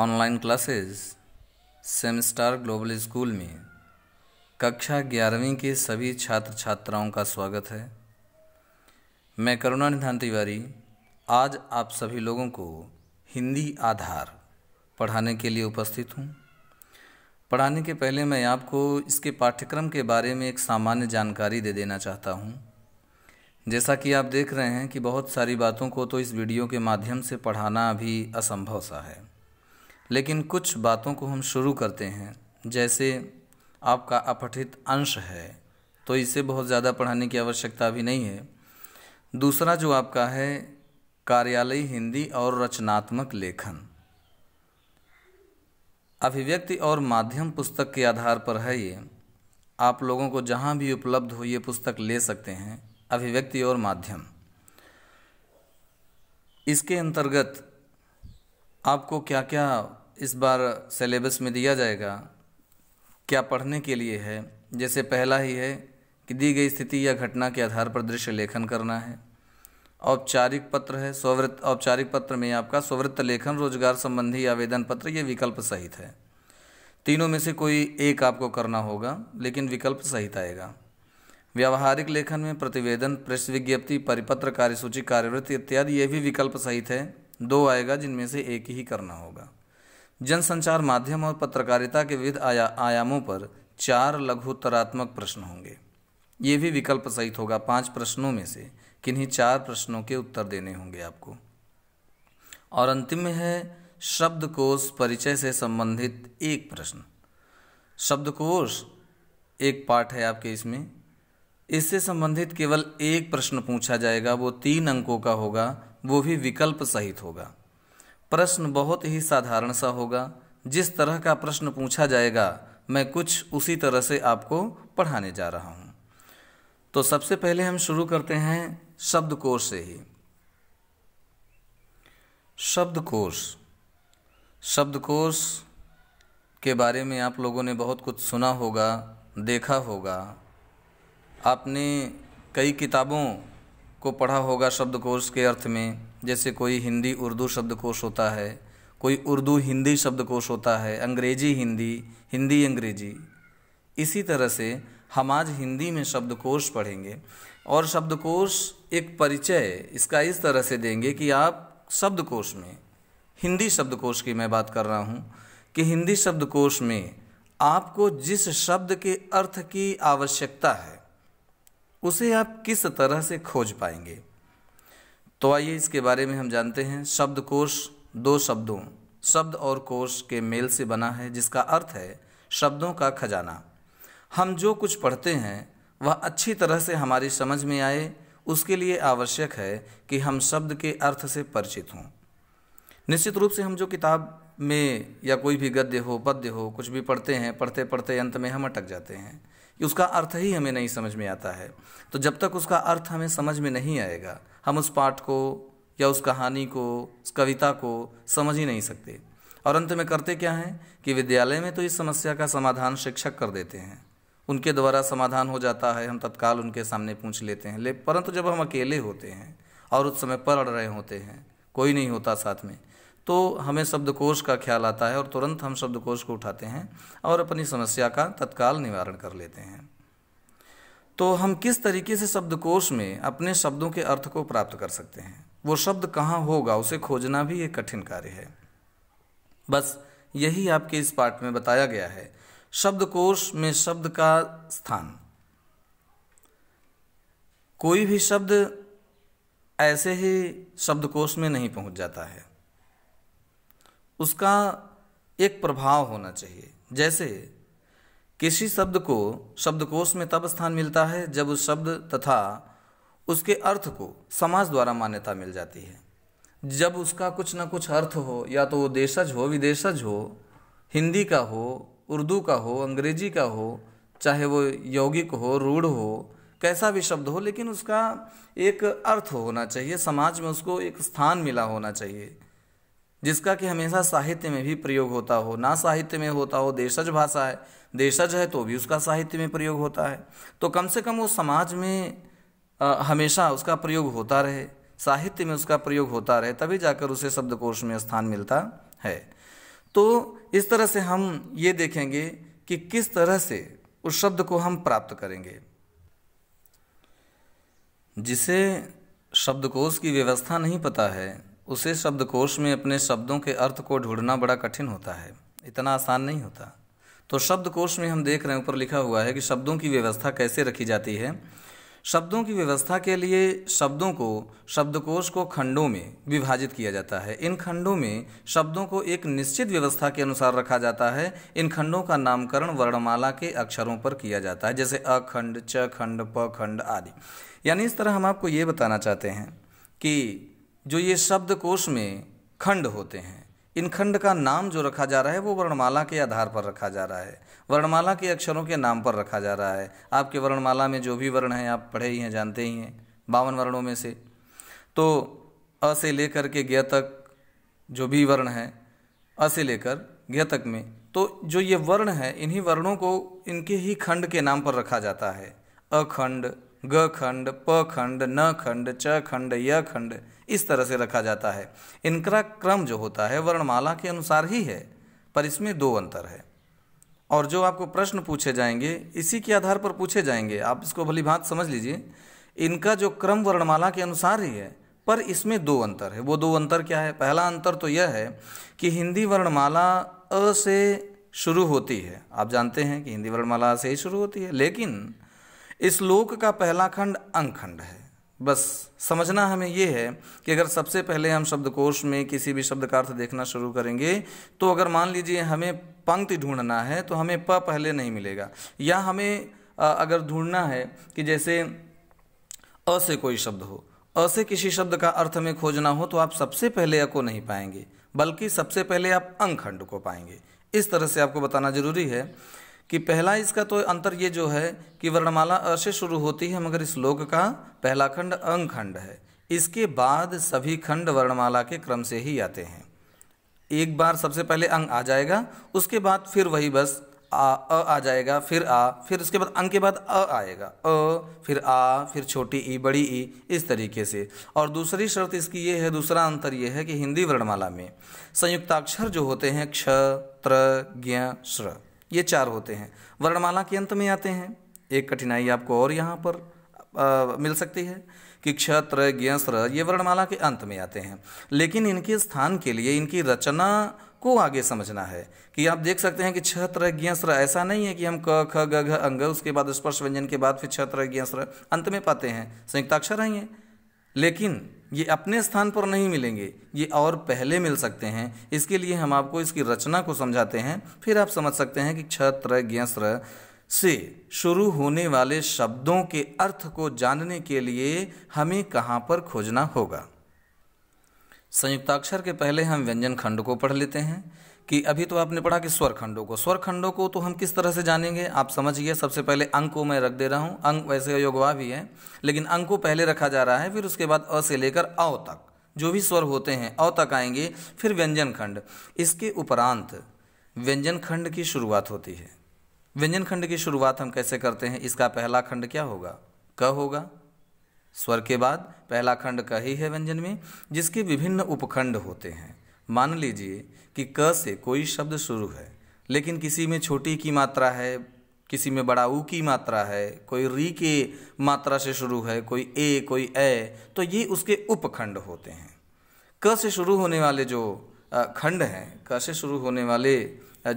online classes semester global school में कक्षा ग्यारहवीं के सभी छात्र छात्राओं का स्वागत है मैं करुणा निधान तिवारी आज आप सभी लोगों को हिंदी आधार पढ़ाने के लिए उपस्थित हूँ पढ़ाने के पहले मैं आपको इसके पाठ्यक्रम के बारे में एक सामान्य जानकारी दे देना चाहता हूँ जैसा कि आप देख रहे हैं कि बहुत सारी बातों को तो इस वीडियो के माध्यम से पढ़ाना अभी असंभव सा है लेकिन कुछ बातों को हम शुरू करते हैं जैसे आपका अपठित अंश है तो इसे बहुत ज़्यादा पढ़ाने की आवश्यकता भी नहीं है दूसरा जो आपका है कार्यालय हिंदी और रचनात्मक लेखन अभिव्यक्ति और माध्यम पुस्तक के आधार पर है ये आप लोगों को जहाँ भी उपलब्ध हो ये पुस्तक ले सकते हैं अभिव्यक्ति और माध्यम इसके अंतर्गत आपको क्या क्या इस बार सिलेबस में दिया जाएगा क्या पढ़ने के लिए है जैसे पहला ही है कि दी गई स्थिति या घटना के आधार पर दृश्य लेखन करना है औपचारिक पत्र है स्वृत्त औपचारिक पत्र में आपका स्वृत्त लेखन रोजगार संबंधी आवेदन पत्र ये विकल्प सहित है तीनों में से कोई एक आपको करना होगा लेकिन विकल्प सहित आएगा व्यावहारिक लेखन में प्रतिवेदन प्रेस विज्ञप्ति परिपत्र कार्यसूची कार्यवृत्ति इत्यादि ये भी विकल्प सहित है दो आएगा जिनमें से एक ही करना होगा जनसंचार माध्यम और पत्रकारिता के विविध आया, आयामों पर चार लघुतरात्मक प्रश्न होंगे ये भी विकल्प सहित होगा पांच प्रश्नों में से किन्हीं चार प्रश्नों के उत्तर देने होंगे आपको और अंतिम में है शब्दकोश परिचय से संबंधित एक प्रश्न शब्दकोश एक पाठ है आपके इसमें इससे संबंधित केवल एक प्रश्न पूछा जाएगा वो तीन अंकों का होगा वो भी विकल्प सहित होगा प्रश्न बहुत ही साधारण सा होगा जिस तरह का प्रश्न पूछा जाएगा मैं कुछ उसी तरह से आपको पढ़ाने जा रहा हूँ तो सबसे पहले हम शुरू करते हैं शब्दकोश से ही शब्दकोश शब्दकोश के बारे में आप लोगों ने बहुत कुछ सुना होगा देखा होगा आपने कई किताबों को पढ़ा होगा शब्दकोश के अर्थ में जैसे कोई हिंदी उर्दू शब्दकोश होता है कोई उर्दू हिंदी शब्दकोश होता है अंग्रेजी हिंदी हिंदी अंग्रेजी इसी तरह से हम आज हिंदी में शब्दकोश पढ़ेंगे और शब्दकोश एक परिचय इसका इस तरह से देंगे कि आप शब्दकोश में हिंदी शब्दकोश की मैं बात कर रहा हूँ कि हिंदी शब्दकोश में आपको जिस शब्द के अर्थ की आवश्यकता है उसे आप किस तरह से खोज पाएंगे तो आइए इसके बारे में हम जानते हैं शब्द कोश दो शब्दों शब्द और कोश के मेल से बना है जिसका अर्थ है शब्दों का खजाना हम जो कुछ पढ़ते हैं वह अच्छी तरह से हमारी समझ में आए उसके लिए आवश्यक है कि हम शब्द के अर्थ से परिचित हों निश्चित रूप से हम जो किताब में या कोई भी गद्य हो पद्य हो कुछ भी पढ़ते हैं पढ़ते पढ़ते अंत में हम अटक जाते हैं कि उसका अर्थ ही हमें नहीं समझ में आता है तो जब तक उसका अर्थ हमें समझ में नहीं आएगा हम उस पाठ को या उस कहानी को उस कविता को समझ ही नहीं सकते और अंत में करते क्या हैं कि विद्यालय में तो इस समस्या का समाधान शिक्षक कर देते हैं उनके द्वारा समाधान हो जाता है हम तत्काल उनके सामने पूछ लेते हैं ले परंतु जब हम अकेले होते हैं और उस समय पढ़ रहे होते हैं कोई नहीं होता साथ में तो हमें शब्दकोश का ख्याल आता है और तुरंत हम शब्दकोश को उठाते हैं और अपनी समस्या का तत्काल निवारण कर लेते हैं तो हम किस तरीके से शब्दकोश में अपने शब्दों के अर्थ को प्राप्त कर सकते हैं वो शब्द कहाँ होगा उसे खोजना भी एक कठिन कार्य है बस यही आपके इस पाठ में बताया गया है शब्दकोश में शब्द का स्थान कोई भी शब्द ऐसे ही शब्दकोश में नहीं पहुंच जाता है उसका एक प्रभाव होना चाहिए जैसे किसी शब्द को शब्दकोश में तब स्थान मिलता है जब उस शब्द तथा उसके अर्थ को समाज द्वारा मान्यता मिल जाती है जब उसका कुछ ना कुछ अर्थ हो या तो वो देशज हो विदेशज हो हिंदी का हो उर्दू का हो अंग्रेजी का हो चाहे वो यौगिक हो रूढ़ हो कैसा भी शब्द हो लेकिन उसका एक अर्थ होना चाहिए समाज में उसको एक स्थान मिला होना चाहिए जिसका कि हमेशा साहित्य में भी प्रयोग होता हो ना साहित्य में होता हो देशज भाषा है देशज है तो भी उसका साहित्य में प्रयोग होता है तो कम से कम वो समाज में आ, हमेशा उसका प्रयोग होता रहे साहित्य में उसका प्रयोग होता रहे तभी जाकर उसे शब्दकोश में स्थान मिलता है तो इस तरह से हम ये देखेंगे कि किस तरह से उस शब्द को हम प्राप्त करेंगे जिसे शब्दकोश की व्यवस्था नहीं पता है उसे शब्दकोश में अपने शब्दों के अर्थ को ढूंढना बड़ा कठिन होता है इतना आसान नहीं होता तो शब्दकोश में हम देख रहे हैं ऊपर लिखा हुआ है कि शब्दों की व्यवस्था कैसे रखी जाती है शब्दों की व्यवस्था के लिए शब्दों को शब्दकोश को खंडों में विभाजित किया जाता है इन खंडों में शब्दों को एक निश्चित व्यवस्था के अनुसार रखा जाता है इन खंडों का नामकरण वर्णमाला के अक्षरों पर किया जाता है जैसे अखंड च खंड प खंड आदि यानी इस तरह हम आपको ये बताना चाहते हैं कि जो ये शब्दकोश में खंड होते हैं इन खंड का नाम जो रखा जा रहा है वो वर्णमाला के आधार पर रखा जा रहा है वर्णमाला के अक्षरों के नाम पर रखा जा रहा है आपके वर्णमाला में जो भी वर्ण हैं आप पढ़े ही हैं जानते ही हैं बावन वर्णों में से तो अ से लेकर के ज्ञ तक जो भी वर्ण है अ से लेकर ज्ञ तक में तो जो ये वर्ण है इन्हीं वर्णों को इनके ही खंड के नाम पर रखा जाता है अखंड ग खंड प खंड न खंड च खंड य खंड इस तरह से रखा जाता है इनका क्रम जो होता है वर्णमाला के अनुसार ही है पर इसमें दो अंतर है और जो आपको प्रश्न पूछे जाएंगे इसी के आधार पर पूछे जाएंगे आप इसको भली भांत समझ लीजिए इनका जो क्रम वर्णमाला के अनुसार ही है पर इसमें दो अंतर है वो दो अंतर क्या है पहला अंतर तो यह है कि हिंदी वर्णमाला अ से शुरू होती है आप जानते हैं कि हिंदी वर्णमाला से ही शुरू होती है लेकिन इस लोक का पहला खंड अंग खंड है बस समझना हमें यह है कि अगर सबसे पहले हम शब्दकोश में किसी भी शब्द का अर्थ देखना शुरू करेंगे तो अगर मान लीजिए हमें पंक्ति ढूंढना है तो हमें प पहले नहीं मिलेगा या हमें अगर ढूंढना है कि जैसे अ से कोई शब्द हो अ से किसी शब्द का अर्थ में खोजना हो तो आप सबसे पहले अ को नहीं पाएंगे बल्कि सबसे पहले आप अंग खंड को पाएंगे इस तरह से आपको बताना जरूरी है कि पहला इसका तो अंतर ये जो है कि वर्णमाला अ से शुरू होती है मगर श्लोक का पहला खंड अंग खंड है इसके बाद सभी खंड वर्णमाला के क्रम से ही आते हैं एक बार सबसे पहले अंग आ जाएगा उसके बाद फिर वही बस आ अ आ जाएगा फिर आ फिर उसके बाद अंग के बाद अ आएगा अ फिर आ फिर छोटी ई बड़ी ई इस तरीके से और दूसरी शर्त इसकी ये है दूसरा अंतर ये है कि हिंदी वर्णमाला में संयुक्ताक्षर जो होते हैं क्ष त्र ज्ञ श्र ये चार होते हैं वर्णमाला के अंत में आते हैं एक कठिनाई आपको और यहाँ पर आ, मिल सकती है कि क्षत्र ज्ञस्र ये वर्णमाला के अंत में आते हैं लेकिन इनके स्थान के लिए इनकी रचना को आगे समझना है कि आप देख सकते हैं कि क्षत्र ज्ञस्र ऐसा नहीं है कि हम क ख ग घ अंग उसके बाद स्पर्श व्यंजन के बाद फिर क्षत्र ज्ञस्र अंत में पाते हैं संयुक्ताक्षर आएंगे लेकिन ये अपने स्थान पर नहीं मिलेंगे ये और पहले मिल सकते हैं इसके लिए हम आपको इसकी रचना को समझाते हैं फिर आप समझ सकते हैं कि क्षत्र ज्ञस्त्र से शुरू होने वाले शब्दों के अर्थ को जानने के लिए हमें कहाँ पर खोजना होगा संयुक्ताक्षर के पहले हम व्यंजन खंड को पढ़ लेते हैं कि अभी तो आपने पढ़ा कि स्वर खंडों को स्वर खंडों को तो हम किस तरह से जानेंगे आप समझिए सबसे पहले अंक को मैं रख दे रहा हूँ अंक वैसे अयोगवा भी है लेकिन अंक को पहले रखा जा रहा है फिर उसके बाद अ से लेकर अ तक जो भी स्वर होते हैं अ तक आएंगे फिर व्यंजन खंड इसके उपरांत व्यंजन खंड की शुरुआत होती है व्यंजन खंड की शुरुआत हम कैसे करते हैं इसका पहला खंड क्या होगा क होगा स्वर के बाद पहला खंड क ही है व्यंजन में जिसके विभिन्न उपखंड होते हैं मान लीजिए कि क से कोई शब्द शुरू है लेकिन किसी में छोटी की मात्रा है किसी में बड़ा ऊ की मात्रा है कोई री के मात्रा से शुरू है कोई ए कोई ए तो ये उसके उपखंड होते हैं क से शुरू होने वाले जो खंड हैं क से शुरू होने वाले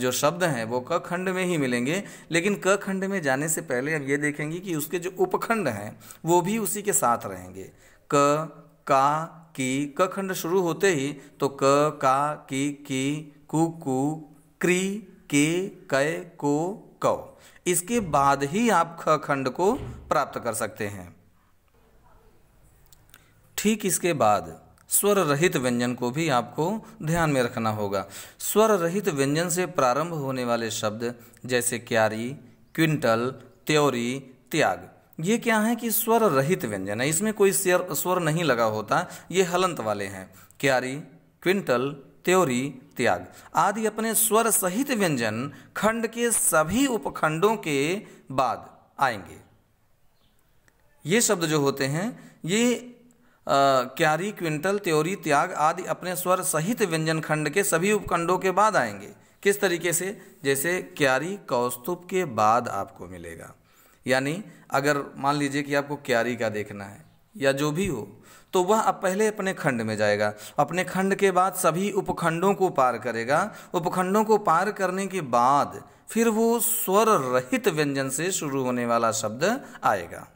जो शब्द हैं वो क खंड में ही मिलेंगे लेकिन क खंड में जाने से पहले अब ये देखेंगे कि उसके जो उपखंड हैं वो भी उसी के साथ रहेंगे क का की क खंड शुरू होते ही तो क का की की कु कु क्री के कै को कौ इसके बाद ही आप ख खंड को प्राप्त कर सकते हैं ठीक इसके बाद स्वर रहित व्यंजन को भी आपको ध्यान में रखना होगा स्वर रहित व्यंजन से प्रारंभ होने वाले शब्द जैसे क्यारी क्विंटल त्योरी त्याग ये क्या है कि स्वर रहित व्यंजन है इसमें कोई स्वर नहीं लगा होता ये हलंत वाले हैं क्यारी क्विंटल त्योरी त्याग आदि अपने स्वर सहित व्यंजन खंड के सभी उपखंडों के बाद आएंगे ये शब्द जो होते हैं ये आ, क्यारी क्विंटल त्योरी त्याग आदि अपने स्वर सहित व्यंजन खंड के सभी उपखंडों के बाद आएंगे किस तरीके से जैसे क्यारी कौस्तुभ के बाद आपको मिलेगा यानी अगर मान लीजिए कि आपको क्यारी का देखना है या जो भी हो तो वह अब पहले अपने खंड में जाएगा अपने खंड के बाद सभी उपखंडों को पार करेगा उपखंडों को पार करने के बाद फिर वो स्वर रहित व्यंजन से शुरू होने वाला शब्द आएगा